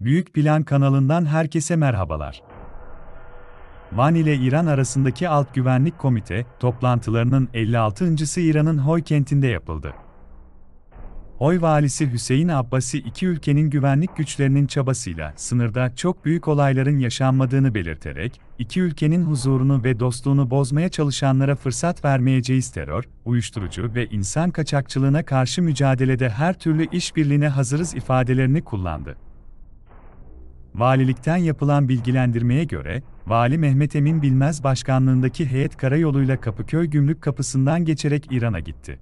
Büyük Plan kanalından herkese merhabalar. Van ile İran arasındaki Alt Güvenlik Komite toplantılarının 56.sı İran'ın Hoy kentinde yapıldı. Hoy valisi Hüseyin Abbasi iki ülkenin güvenlik güçlerinin çabasıyla sınırda çok büyük olayların yaşanmadığını belirterek, iki ülkenin huzurunu ve dostluğunu bozmaya çalışanlara fırsat vermeyeceğiz terör, uyuşturucu ve insan kaçakçılığına karşı mücadelede her türlü işbirliğine hazırız ifadelerini kullandı. Valilikten yapılan bilgilendirmeye göre, Vali Mehmet Emin Bilmez başkanlığındaki heyet karayoluyla Kapıköy Gümrük Kapısı'ndan geçerek İran'a gitti.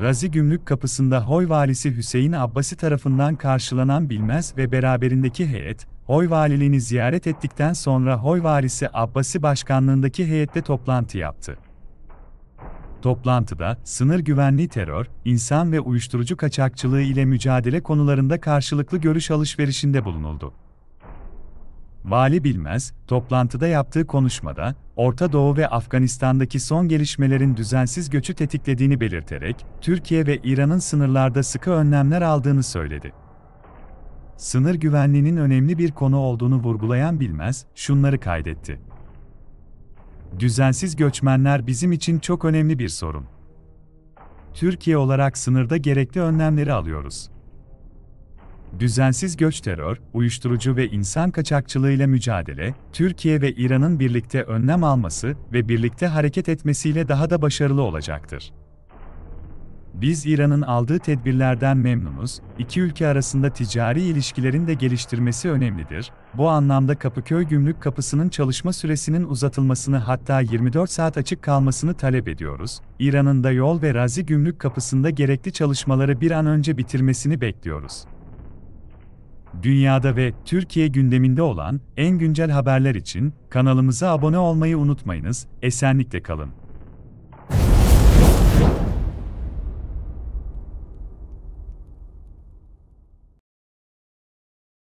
Razi Gümrük Kapısı'nda Hoy Valisi Hüseyin Abbasi tarafından karşılanan Bilmez ve beraberindeki heyet, Hoy Valiliğini ziyaret ettikten sonra Hoy Valisi Abbasi başkanlığındaki heyette toplantı yaptı. Toplantıda sınır güvenliği terör, insan ve uyuşturucu kaçakçılığı ile mücadele konularında karşılıklı görüş alışverişinde bulunuldu. Vali Bilmez, toplantıda yaptığı konuşmada, Orta Doğu ve Afganistan'daki son gelişmelerin düzensiz göçü tetiklediğini belirterek, Türkiye ve İran'ın sınırlarda sıkı önlemler aldığını söyledi. Sınır güvenliğinin önemli bir konu olduğunu vurgulayan Bilmez, şunları kaydetti. Düzensiz göçmenler bizim için çok önemli bir sorun. Türkiye olarak sınırda gerekli önlemleri alıyoruz. Düzensiz göç terör, uyuşturucu ve insan kaçakçılığıyla mücadele, Türkiye ve İran'ın birlikte önlem alması ve birlikte hareket etmesiyle daha da başarılı olacaktır. Biz İran'ın aldığı tedbirlerden memnunuz, iki ülke arasında ticari ilişkilerin de geliştirmesi önemlidir. Bu anlamda Kapıköy Gümrük Kapısı'nın çalışma süresinin uzatılmasını hatta 24 saat açık kalmasını talep ediyoruz. İran'ın da yol ve razi gümrük kapısında gerekli çalışmaları bir an önce bitirmesini bekliyoruz. Dünyada ve Türkiye gündeminde olan en güncel haberler için kanalımıza abone olmayı unutmayınız, esenlikle kalın.